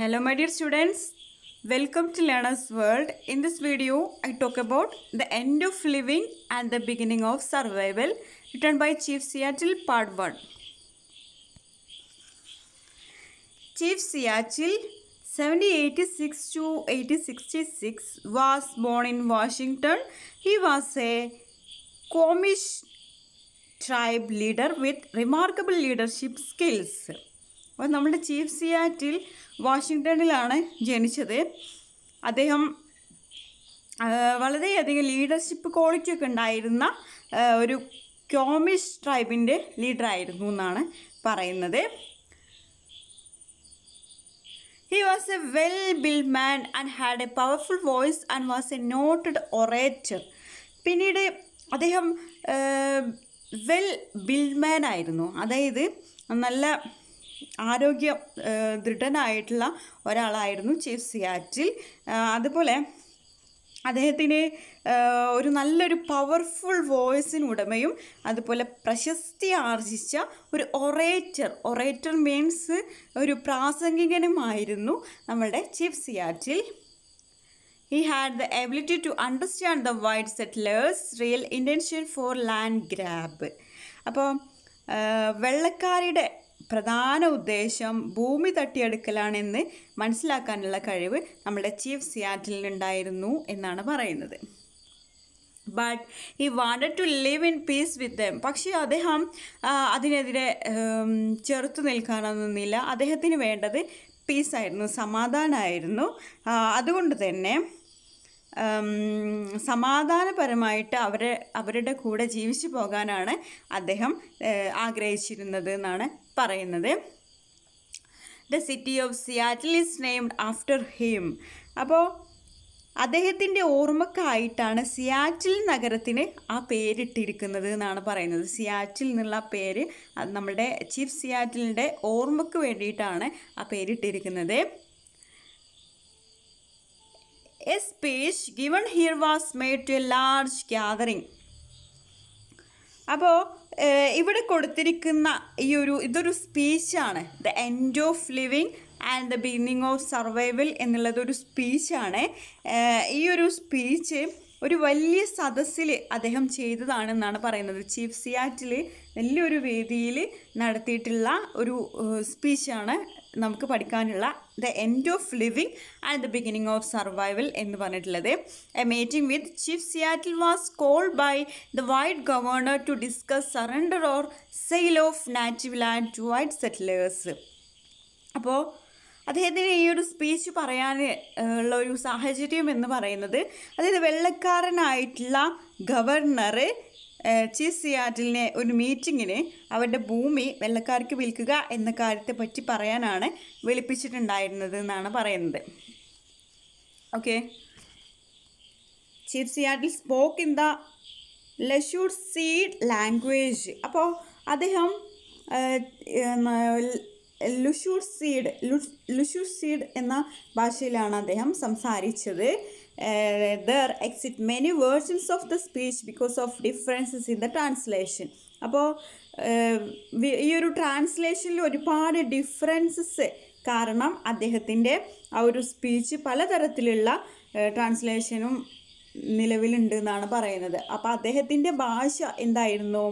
Hello my dear students, welcome to Learner's World. In this video, I talk about The End of Living and the Beginning of Survival written by Chief Seattle Part 1. Chief Seattle 1786 to 1866 was born in Washington. He was a Comish tribe leader with remarkable leadership skills. അപ്പോൾ നമ്മുടെ chief Seattle വാഷിങ്ടണിലാണ് ജനിച്ചത് അദ്ദേഹം വളരെയധികം leadership quality ഒക്കെ ഉണ്ടായിരുന്ന ഒരു ക്യോമിഷ് ട്രൈബിൻ്റെ ലീഡറായിരുന്നു എന്നാണ് പറയുന്നത് he was a well build man and had a powerful voice and was a noted orator പിന്നീട് അദ്ദേഹം വെൽ ബിൽഡ് മാൻ ആയിരുന്നു അതായത് നല്ല ആരോഗ്യ ദൃഢനായിട്ടുള്ള ഒരാളായിരുന്നു ചീഫ് സിയാറ്റിൽ അതുപോലെ അദ്ദേഹത്തിന് ഒരു നല്ലൊരു പവർഫുൾ വോയിസിന് ഉടമയും അതുപോലെ പ്രശസ്തി ആർജിച്ച ഒരു ഒറേറ്റർ ഒറേറ്റർ മീൻസ് ഒരു പ്രാസംഗികനുമായിരുന്നു നമ്മുടെ chief Seattle he had the ability to understand the white settlers real intention for land grab അപ്പോൾ വെള്ളക്കാരുടെ പ്രധാന ഉദ്ദേശം ഭൂമി തട്ടിയെടുക്കലാണെന്ന് മനസ്സിലാക്കാനുള്ള കഴിവ് നമ്മുടെ ചീഫ് സിയാറ്റിലിനുണ്ടായിരുന്നു എന്നാണ് പറയുന്നത് but he wanted to live in peace with them പക്ഷേ അദ്ദേഹം അതിനെതിരെ ചെറുത്തു നിൽക്കാനൊന്നുമില്ല അദ്ദേഹത്തിന് വേണ്ടത് പീസായിരുന്നു സമാധാനമായിരുന്നു അതുകൊണ്ട് തന്നെ സമാധാനപരമായിട്ട് അവരെ അവരുടെ കൂടെ ജീവിച്ചു പോകാനാണ് അദ്ദേഹം ആഗ്രഹിച്ചിരുന്നത് എന്നാണ് പറയുന്നത് the city of Seattle is named after him അപ്പോൾ അദ്ദേഹത്തിൻ്റെ ഓർമ്മക്കായിട്ടാണ് സിയാറ്റിൽ നഗരത്തിന് ആ പേരിട്ടിരിക്കുന്നത് എന്നാണ് പറയുന്നത് സിയാറ്റിൽ എന്നുള്ള പേര് നമ്മുടെ ചീഫ് സിയാറ്റിലിൻ്റെ ഓർമ്മക്ക് വേണ്ടിയിട്ടാണ് ആ പേരിട്ടിരിക്കുന്നത് a speech given here was made to a large gathering അപ്പോൾ ഇവിടെ കൊടുത്തിരിക്കുന്ന ഈ ഒരു ഇതൊരു സ്പീച്ചാണ് the end of living and the beginning of survival എന്നുള്ളതൊരു സ്പീച്ചാണ് ഈ ഒരു സ്പീച്ച് ഒരു വലിയ സദസ്സിൽ അദ്ദേഹം ചെയ്തതാണെന്നാണ് പറയുന്നത് ചീഫ് സിയാറ്റിൽ വലിയൊരു വേദിയിൽ നടത്തിയിട്ടുള്ള ഒരു സ്പീച്ചാണ് നമുക്ക് പഠിക്കാനുള്ള the end of living and the beginning of survival എന്ന് പറഞ്ഞിട്ടുള്ളത് a meeting with chief Seattle was called by the white governor to discuss surrender or sale of native land to white settlers അപ്പോൾ അദ്ദേഹത്തിന് ഈ ഒരു speech പറയാൻ ഉള്ള ഒരു സാഹചര്യം എന്ന് പറയുന്നത് അതായത് വെള്ളക്കാരനായിട്ടുള്ള ഗവർണറ് ചീസ് സിയാറ്റിലിനെ ഒരു മീറ്റിങ്ങിന് അവരുടെ ഭൂമി വെള്ളക്കാർക്ക് വിൽക്കുക എന്ന പറ്റി പറയാനാണ് വിളിപ്പിച്ചിട്ടുണ്ടായിരുന്നത് എന്നാണ് പറയുന്നത് okay chief Seattle spoke in the Lushootseed language അപ്പോൾ അദ്ദേഹം ലുഷൂർ സീഡ് ലുഷൂർ സീഡ് എന്ന ഭാഷയിലാണ് അദ്ദേഹം സംസാരിച്ചത് there exist many versions of the speech because of differences in the translation അപ്പോൾ ഈ ഒരു ട്രാൻസ്ലേഷനിൽ ഒരുപാട് ഡിഫറൻസസ് കാരണം അദ്ദേഹത്തിൻ്റെ ആ ഒരു സ്പീച്ച് പലതരത്തിലുള്ള ട്രാൻസ്ലേഷനും നിലവിലുണ്ട് എന്നാണ് പറയുന്നത് അപ്പോൾ അദ്ദേഹത്തിൻ്റെ ഭാഷ എന്തായിരുന്നു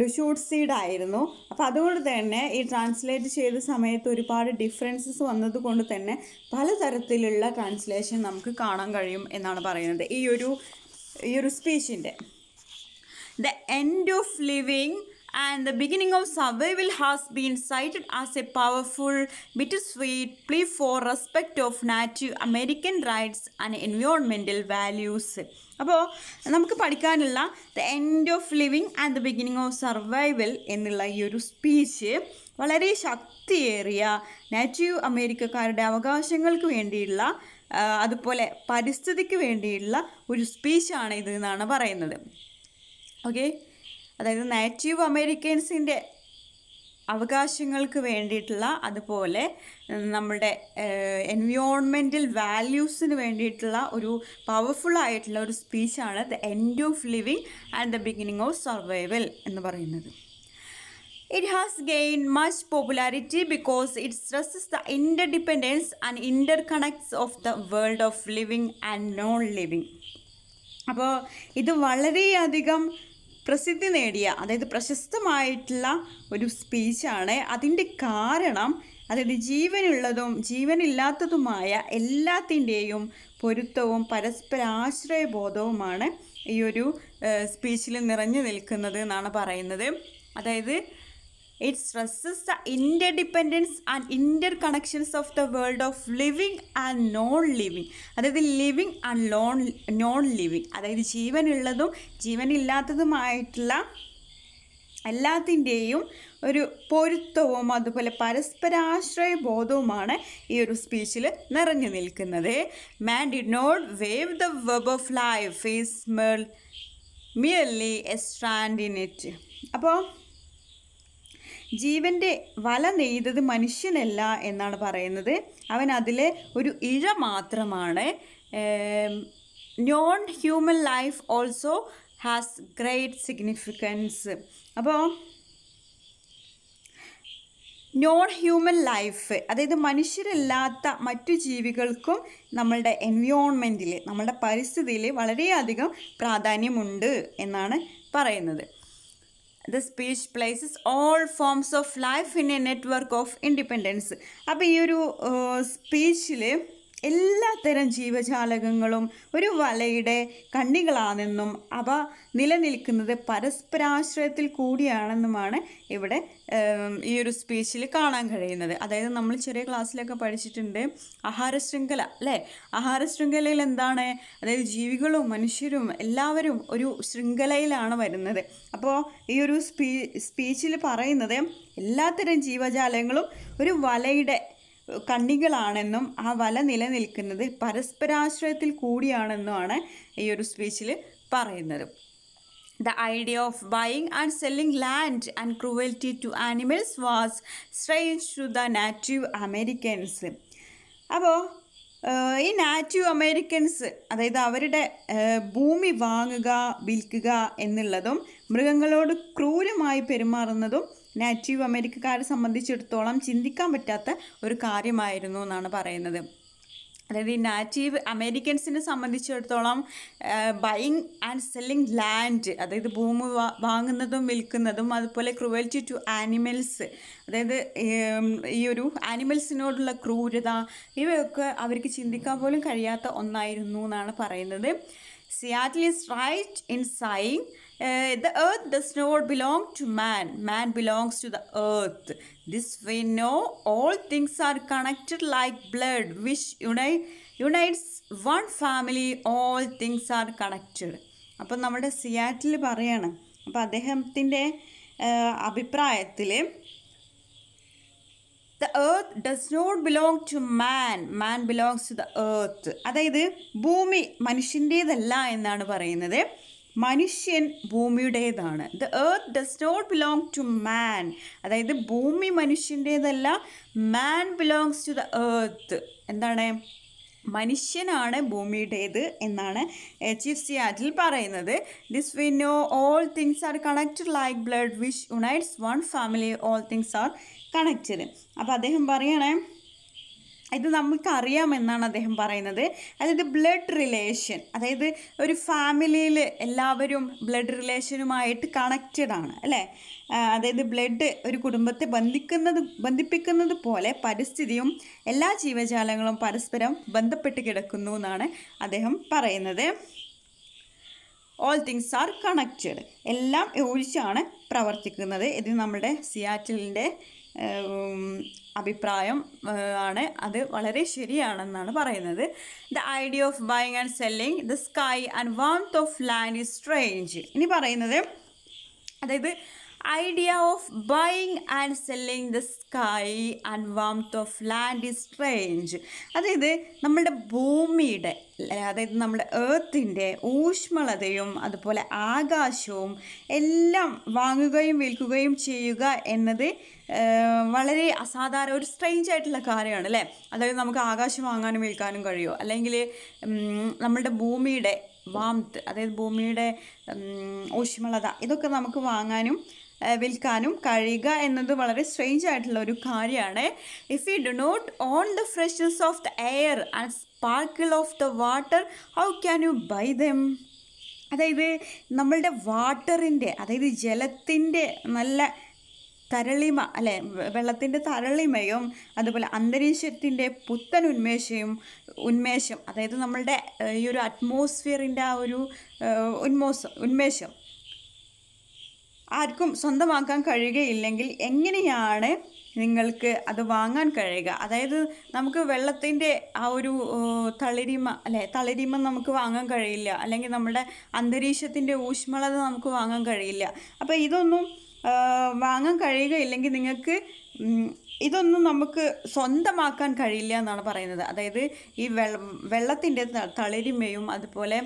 ലുഷൂട്ട് സീഡ് ആയിരുന്നു അപ്പോൾ അതുകൊണ്ട് തന്നെ ഈ ട്രാൻസ്ലേറ്റ് ചെയ്ത സമയത്ത് ഒരുപാട് ഡിഫറൻസസ് വന്നതുകൊണ്ട് തന്നെ പലതരത്തിലുള്ള ട്രാൻസ്ലേഷൻ നമുക്ക് കാണാൻ കഴിയും എന്നാണ് പറയുന്നത് ഈ ഒരു ഈ ഒരു സ്പീച്ചിൻ്റെ the end of living and the beginning of survival has been cited as a powerful, bittersweet plea for respect of Native American rights and environmental values. അപ്പോൾ നമുക്ക് പഠിക്കാനുള്ള the end of living and the beginning of survival എന്നുള്ള ഈ ഒരു speech വളരെ ശക്തിയേറിയ native അമേരിക്കക്കാരുടെ അവകാശങ്ങൾക്ക് വേണ്ടിയുള്ള അതുപോലെ പരിസ്ഥിതിക്ക് വേണ്ടിയുള്ള ഒരു സ്പീച്ചാണ് ഇത് എന്നാണ് പറയുന്നത് ഓക്കെ അതായത് നാറ്റീവ് അമേരിക്കൻസിൻ്റെ അവകാശങ്ങൾക്ക് വേണ്ടിയിട്ടുള്ള അതുപോലെ നമ്മുടെ എൻവിയോൺമെൻറ്റൽ വാല്യൂസിന് വേണ്ടിയിട്ടുള്ള ഒരു പവർഫുള്ളായിട്ടുള്ള ആയിട്ടുള്ള ഒരു സ്പീച്ചാണ് the end of living and the beginning of survival എന്ന് പറയുന്നത് It has gained much popularity because it stresses the and and connects of the world of living and non living അപ്പോൾ ഇത് വളരെയധികം പ്രസിദ്ധി നേടിയ അതായത് പ്രശസ്തമായിട്ടുള്ള ഒരു സ്പീച്ചാണ് അതിൻ്റെ കാരണം അതായത് ജീവനുള്ളതും ജീവനില്ലാത്തതുമായ എല്ലാത്തിൻ്റെയും പൊരുത്തവും പരസ്പര ആശ്രയബോധവുമാണ് ഈ ഒരു സ്പീച്ചിൽ നിറഞ്ഞു നിൽക്കുന്നത് എന്നാണ് പറയുന്നത് അതായത് It stresses the and interconnections of the world of living and non living അതായത് living and non non living അതായത് ജീവനുള്ളതും ജീവനില്ലാത്തതുമായിട്ടുള്ള എല്ലാത്തിൻ്റെയും ഒരു പൊരുത്തവും അതുപോലെ പരസ്പരാശ്രയ ബോധവുമാണ് ഈ ഒരു സ്പീച്ചിൽ നിറഞ്ഞു നിൽക്കുന്നത് man did not weave the web of life is mere merely a strand അപ്പോൾ ജീവൻ്റെ വല നെയ്തത് മനുഷ്യനല്ല എന്നാണ് പറയുന്നത് അവൻ അതിലെ ഒരു ഇഴ മാത്രമാണ് non human life also has great significance അപ്പോൾ നോൺ ഹ്യൂമൻ ലൈഫ് അതായത് മനുഷ്യരല്ലാത്ത മറ്റു ജീവികൾക്കും നമ്മളുടെ എൻവിയോൺമെൻറ്റിൽ നമ്മളുടെ പരിസ്ഥിതിയിൽ വളരെയധികം പ്രാധാന്യമുണ്ട് എന്നാണ് പറയുന്നത് the speech places all forms of life in a network of independence. Now, you speech. Le, തരം ജീവജാലകങ്ങളും ഒരു വലയുടെ കണ്ണികളാണെന്നും അവ നിലനിൽക്കുന്നത് പരസ്പരാശ്രയത്തിൽ കൂടിയാണെന്നുമാണ് ഇവിടെ ഈ ഒരു സ്പീച്ചിൽ കാണാൻ കഴിയുന്നത് അതായത് നമ്മൾ ചെറിയ ക്ലാസ്സിലൊക്കെ പഠിച്ചിട്ടുണ്ട് ആഹാര ശൃംഖല അല്ലേ ആഹാര ശൃംഖലയിൽ എന്താണ് അതായത് ജീവികളും മനുഷ്യരും എല്ലാവരും ഒരു ശൃംഖലയിലാണ് വരുന്നത് അപ്പോൾ ഈ ഒരു സ്പീ സ്പീച്ചിൽ പറയുന്നത് എല്ലാത്തരം ജീവജാലങ്ങളും ഒരു വലയുടെ കണ്ണികളാണെന്നും ആ വല നിലനിൽക്കുന്നത് പരസ്പരാശ്രയത്തിൽ കൂടിയാണെന്നുമാണ് ഈ ഒരു സ്പീച്ചിൽ പറയുന്നത് the idea of buying and selling land and cruelty to animals was strange to the native Americans അപ്പോൾ ഈ നാറ്റീവ് അമേരിക്കൻസ് അതായത് അവരുടെ ഭൂമി വാങ്ങുക വിൽക്കുക എന്നുള്ളതും മൃഗങ്ങളോട് ക്രൂരമായി പെരുമാറുന്നതും നാറ്റീവ് അമേരിക്കക്കാരെ സംബന്ധിച്ചിടത്തോളം ചിന്തിക്കാൻ പറ്റാത്ത ഒരു കാര്യമായിരുന്നു എന്നാണ് പറയുന്നത് അതായത് ഈ നാറ്റീവ് അമേരിക്കൻസിനെ സംബന്ധിച്ചിടത്തോളം ബൈങ് ആൻഡ് സെല്ലിങ് ലാൻഡ് അതായത് ഭൂമി വാങ്ങുന്നതും വിൽക്കുന്നതും അതുപോലെ ക്രൂവൽറ്റി ടു ആനിമൽസ് അതായത് ഈ ഒരു ആനിമൽസിനോടുള്ള ക്രൂരത ഇവയൊക്കെ അവർക്ക് ചിന്തിക്കാൻ പോലും കഴിയാത്ത ഒന്നായിരുന്നു എന്നാണ് പറയുന്നത് Seattle is right in saying the earth does not belong to man. Man belongs to the earth. This we know all things are connected like blood, which unite, unites one family. All things are connected. അപ്പം നമ്മുടെ Seattle പറയാണ് അപ്പം അദ്ദേഹത്തിൻ്റെ അഭിപ്രായത്തിൽ the earth does not belong to man man belongs to the earth അതായത് ഭൂമി മനുഷ്യൻ്റേതല്ല എന്നാണ് പറയുന്നത് മനുഷ്യൻ ഭൂമിയുടേതാണ് the earth does not belong to man അതായത് ഭൂമി മനുഷ്യൻ്റേതല്ല man belongs to the earth എന്താണ് മനുഷ്യനാണ് ഭൂമിയുടേത് എന്നാണ് എച്ച് എഫ് സി ആറ്റിൽ പറയുന്നത് this we know all things are connected like blood which unites one family all things are connected അപ്പോൾ അദ്ദേഹം പറയണേ ഇത് എന്നാണ് അദ്ദേഹം പറയുന്നത് അതായത് ബ്ലഡ് റിലേഷൻ അതായത് ഒരു ഫാമിലിയിൽ എല്ലാവരും ബ്ലഡ് റിലേഷനുമായിട്ട് കണക്റ്റഡ് ആണ് അല്ലേ അതായത് ബ്ലഡ് ഒരു കുടുംബത്തെ ബന്ധിക്കുന്നത് ബന്ധിപ്പിക്കുന്നത് പോലെ പരിസ്ഥിതിയും എല്ലാ ജീവജാലങ്ങളും പരസ്പരം ബന്ധപ്പെട്ട് കിടക്കുന്നു എന്നാണ് അദ്ദേഹം പറയുന്നത് ഓൾ തിങ്സ് ആർ കണക്റ്റഡ് എല്ലാം യോജിച്ചാണ് പ്രവർത്തിക്കുന്നത് ഇത് നമ്മുടെ സിയാറ്റലിൻ്റെ അഭിപ്രായം ആണ് അത് വളരെ ശരിയാണെന്നാണ് പറയുന്നത് the idea of buying and selling the sky and warmth of land is strange ഇനി പറയുന്നത് അതായത് idea of buying and selling the sky and warmth of land is strange അതായത് നമ്മളുടെ ഭൂമിയുടെ അതായത് നമ്മുടെ ഏർത്തിൻ്റെ ഊഷ്മളതയും അതുപോലെ ആകാശവും എല്ലാം വാങ്ങുകയും വിൽക്കുകയും ചെയ്യുക എന്നത് വളരെ അസാധാരണ ഒരു സ്ട്രെയിഞ്ച് ആയിട്ടുള്ള കാര്യമാണ് അല്ലേ അതായത് നമുക്ക് ആകാശം വാങ്ങാനും വിൽക്കാനും കഴിയുമോ അല്ലെങ്കിൽ നമ്മളുടെ ഭൂമിയുടെ വാംത്ത് അതായത് ഭൂമിയുടെ ഊഷ്മളത ഇതൊക്കെ നമുക്ക് വാങ്ങാനും വിൽക്കാനും കഴിയുക എന്നത് വളരെ സ്ട്രേഞ്ച് ആയിട്ടുള്ള ഒരു കാര്യമാണ് if you do not own the freshness of the air and sparkle of the water how can you buy them അതായത് നമ്മളുടെ വാട്ടറിൻ്റെ അതായത് ജലത്തിൻ്റെ നല്ല തരളിമ അല്ലെ വെള്ളത്തിൻ്റെ തരളിമയും അതുപോലെ അന്തരീക്ഷത്തിൻ്റെ പുത്തൻ ഉന്മേഷയും ഉന്മേഷം അതായത് നമ്മളുടെ ഈ ഒരു അറ്റ്മോസ്ഫിയറിൻ്റെ ആ ഒരു ഉന്മോസം ഉന്മേഷം ആർക്കും സ്വന്തമാക്കാൻ കഴിയുകയില്ലെങ്കിൽ എങ്ങനെയാണ് നിങ്ങൾക്ക് അത് വാങ്ങാൻ കഴിയുക അതായത് നമുക്ക് വെള്ളത്തിൻ്റെ ആ ഒരു തളിരിമ അല്ലെ തളിരിമ നമുക്ക് വാങ്ങാൻ കഴിയില്ല അല്ലെങ്കിൽ നമ്മുടെ അന്തരീക്ഷത്തിൻ്റെ ഊഷ്മളത നമുക്ക് വാങ്ങാൻ കഴിയില്ല അപ്പോൾ ഇതൊന്നും വാങ്ങാൻ കഴിയുകയില്ലെങ്കിൽ നിങ്ങൾക്ക് ഇതൊന്നും നമുക്ക് സ്വന്തമാക്കാൻ കഴിയില്ല എന്നാണ് പറയുന്നത് അതായത് ഈ വെള്ള വെള്ളത്തിൻ്റെ തളിരിമയും അതുപോലെ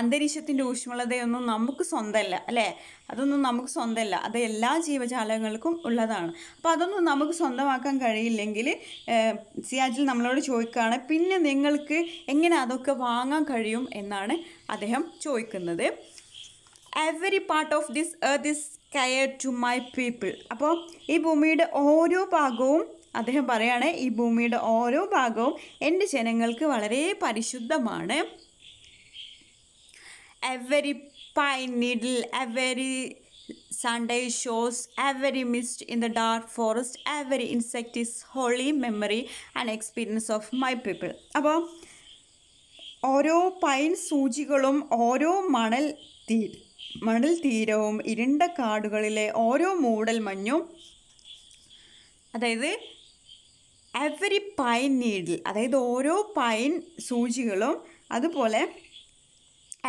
അന്തരീക്ഷത്തിൻ്റെ ഊഷ്മളതയൊന്നും നമുക്ക് സ്വന്തമല്ല അല്ലേ അതൊന്നും നമുക്ക് സ്വന്തമല്ല അത് എല്ലാ ജീവജാലങ്ങൾക്കും ഉള്ളതാണ് അപ്പോൾ അതൊന്നും നമുക്ക് സ്വന്തമാക്കാൻ കഴിയില്ലെങ്കിൽ സിയാജിൽ നമ്മളോട് ചോദിക്കുകയാണ് പിന്നെ നിങ്ങൾക്ക് എങ്ങനെ അതൊക്കെ വാങ്ങാൻ കഴിയും എന്നാണ് അദ്ദേഹം ചോദിക്കുന്നത് every part of this earth is care to my people അപ്പോൾ ഈ ഭൂമിയുടെ ഓരോ ഭാഗവും അദ്ദേഹം പറയുകയാണ് ഈ ഭൂമിയുടെ ഓരോ ഭാഗവും എൻ്റെ ജനങ്ങൾക്ക് വളരെ പരിശുദ്ധമാണ് every pine needle, every Sunday shows every mist in the dark forest, every insect is holy memory and experience of my people. അപ്പോൾ ഓരോ പൈൻ സൂചികളും ഓരോ മണൽ തീ മണൽ തീരവും ഇരുണ്ട കാടുകളിലെ ഓരോ മൂടൽ മഞ്ഞും അതായത് എവറി pine, നീഡിൽ അതായത് ഓരോ പൈൻ സൂചികളും അതുപോലെ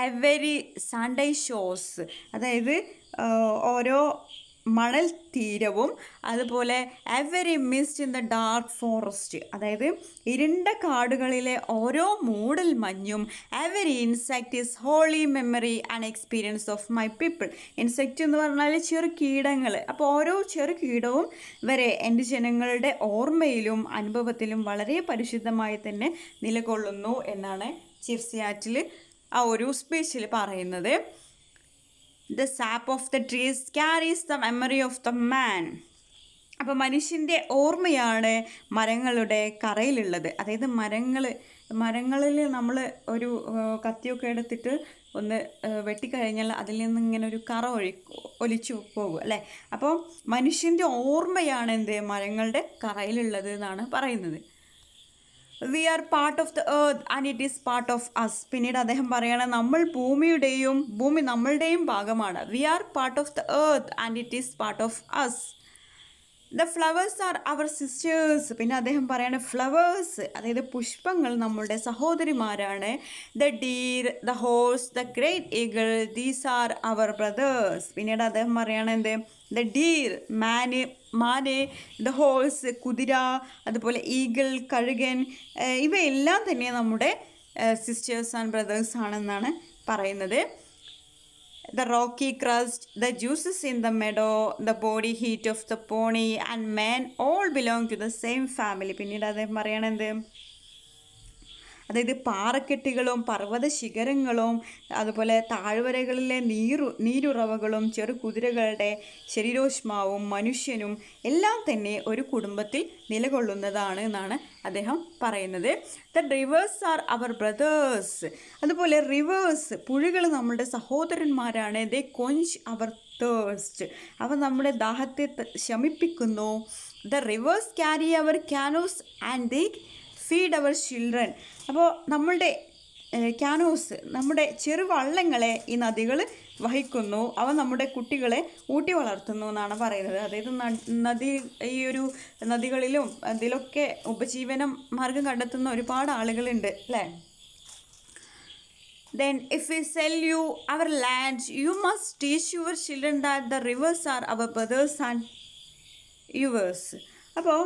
എവരി സൺഡേ ഷോസ് അതായത് ഓരോ മണൽ തീരവും അതുപോലെ every mist in the dark forest അതായത് ഇരുണ്ട കാടുകളിലെ ഓരോ മൂടൽ മഞ്ഞും every insect is holy memory and experience of my people insect എന്ന് പറഞ്ഞാൽ ചെറു കീടങ്ങൾ അപ്പോൾ ഓരോ ചെറു കീടവും വരെ എൻ്റെ ജനങ്ങളുടെ ഓർമ്മയിലും അനുഭവത്തിലും വളരെ പരിശുദ്ധമായി തന്നെ നിലകൊള്ളുന്നു എന്നാണ് സിയാറ്റിൽ ആ ഒരു സ്പീച്ചിൽ പറയുന്നത് the sap of the trees carries the memory of the man അപ്പോൾ മനുഷ്യൻ്റെ ഓർമ്മയാണ് മരങ്ങളുടെ കറയിലുള്ളത് അതായത് മരങ്ങൾ മരങ്ങളിൽ നമ്മൾ ഒരു കത്തിയൊക്കെ എടുത്തിട്ട് ഒന്ന് വെട്ടിക്കഴിഞ്ഞാൽ അതിൽ നിന്ന് ഇങ്ങനെ ഒരു കറ ഒഴി ഒലിച്ചു പോകും അല്ലേ അപ്പോൾ മനുഷ്യൻ്റെ ഓർമ്മയാണ് എന്ത് മരങ്ങളുടെ കറയിലുള്ളത് എന്നാണ് പറയുന്നത് we are part of the earth and it is part of us പിന്നീട് അദ്ദേഹം പറയുകയാണ് നമ്മൾ ഭൂമിയുടെയും ഭൂമി നമ്മളുടെയും ഭാഗമാണ് we are part of the earth and it is part of us the flowers are our sisters പിന്നെ അദ്ദേഹം പറയുന്നത് ഫ്ലവേഴ്സ് അതായത് പുഷ്പങ്ങൾ നമ്മളുടെ സഹോദരിമാരാണ് the deer the horse the great eagle these are our brothers പിന്നീട് അദ്ദേഹം പറയാണ് എന്ത് ദ ഡീർ മാന് മാന് ദ ഹോഴ്സ് കുതിര അതുപോലെ ഈഗിൾ കഴുകൻ ഇവയെല്ലാം തന്നെ നമ്മുടെ സിസ്റ്റേഴ്സ് ആൻഡ് ബ്രദേഴ്സ് ആണെന്നാണ് പറയുന്നത് the rocky crust, the juices in the meadow, the body heat of the pony and men all belong to the same family. പിന്നീട് അദ്ദേഹം പറയണെന്ത് അതായത് പാറക്കെട്ടുകളും പർവ്വത ശിഖരങ്ങളും അതുപോലെ താഴ്വരകളിലെ നീരു നീരുറവകളും ചെറു കുതിരകളുടെ ശരീരോഷ്മാവും മനുഷ്യനും എല്ലാം തന്നെ ഒരു കുടുംബത്തിൽ നിലകൊള്ളുന്നതാണ് എന്നാണ് അദ്ദേഹം പറയുന്നത് the rivers are our brothers അതുപോലെ റിവേഴ്സ് പുഴകൾ നമ്മുടെ സഹോദരന്മാരാണ് ദേ കൊഞ്ച് അവർ തേഴ്സ്റ്റ് അവ നമ്മുടെ ദാഹത്തെ ശമിപ്പിക്കുന്നു the rivers carry our canoes and they feed our children അപ്പോൾ നമ്മളുടെ ക്യാനോസ് നമ്മുടെ ചെറുവള്ളങ്ങളെ ഈ നദികൾ വഹിക്കുന്നു അവ നമ്മുടെ കുട്ടികളെ ഊട്ടി വളർത്തുന്നു എന്നാണ് പറയുന്നത് അതായത് നദി ഈ ഒരു നദികളിലും അതിലൊക്കെ ഉപജീവന മാർഗം കണ്ടെത്തുന്ന ഒരുപാട് ആളുകളുണ്ട് അല്ലേ then if you sell you our land you must teach your children that the rivers are our brothers and yours അപ്പോൾ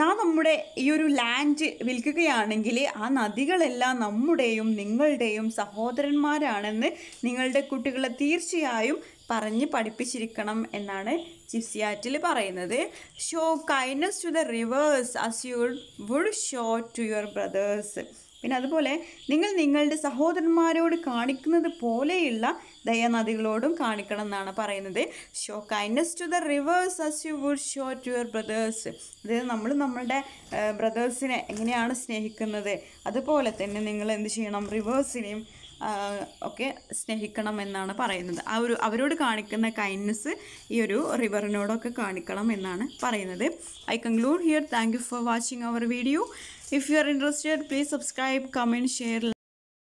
നാം നമ്മുടെ ഈ ഒരു ലാൻഡ് വിൽക്കുകയാണെങ്കിൽ ആ നദികളെല്ലാം നമ്മുടെയും നിങ്ങളുടെയും സഹോദരന്മാരാണെന്ന് നിങ്ങളുടെ കുട്ടികളെ തീർച്ചയായും പറഞ്ഞ് പഠിപ്പിച്ചിരിക്കണം എന്നാണ് ചിപ്സിയാറ്റിൽ പറയുന്നത് show kindness to the rivers as you would show to your brothers പിന്നെ അതുപോലെ നിങ്ങൾ നിങ്ങളുടെ സഹോദരന്മാരോട് കാണിക്കുന്നത് പോലെയുള്ള ദയാനദികളോടും കാണിക്കണം എന്നാണ് പറയുന്നത് show kindness to the rivers as you would show to your brothers അതായത് നമ്മൾ നമ്മളുടെ ബ്രദേഴ്സിനെ എങ്ങനെയാണ് സ്നേഹിക്കുന്നത് അതുപോലെ തന്നെ നിങ്ങൾ എന്ത് ചെയ്യണം റിവേഴ്സിനെയും ഒക്കെ സ്നേഹിക്കണം എന്നാണ് പറയുന്നത് ആ ഒരു അവരോട് കാണിക്കുന്ന കൈൻഡ്നെസ് ഈ ഒരു റിവറിനോടൊക്കെ കാണിക്കണം എന്നാണ് പറയുന്നത് I conclude here thank you for watching our video If you are interested, please subscribe, comment, share.